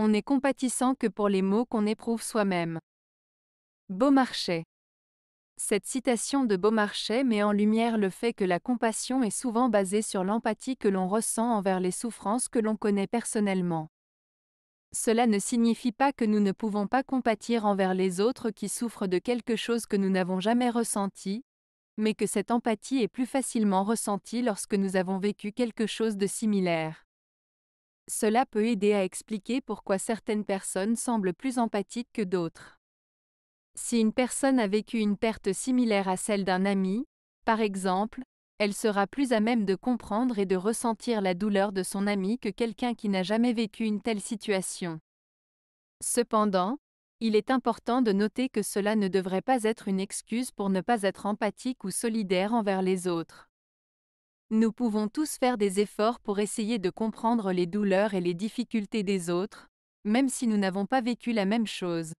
on n'est compatissant que pour les maux qu'on éprouve soi-même. Beaumarchais. Cette citation de Beaumarchais met en lumière le fait que la compassion est souvent basée sur l'empathie que l'on ressent envers les souffrances que l'on connaît personnellement. Cela ne signifie pas que nous ne pouvons pas compatir envers les autres qui souffrent de quelque chose que nous n'avons jamais ressenti, mais que cette empathie est plus facilement ressentie lorsque nous avons vécu quelque chose de similaire. Cela peut aider à expliquer pourquoi certaines personnes semblent plus empathiques que d'autres. Si une personne a vécu une perte similaire à celle d'un ami, par exemple, elle sera plus à même de comprendre et de ressentir la douleur de son ami que quelqu'un qui n'a jamais vécu une telle situation. Cependant, il est important de noter que cela ne devrait pas être une excuse pour ne pas être empathique ou solidaire envers les autres. Nous pouvons tous faire des efforts pour essayer de comprendre les douleurs et les difficultés des autres, même si nous n'avons pas vécu la même chose.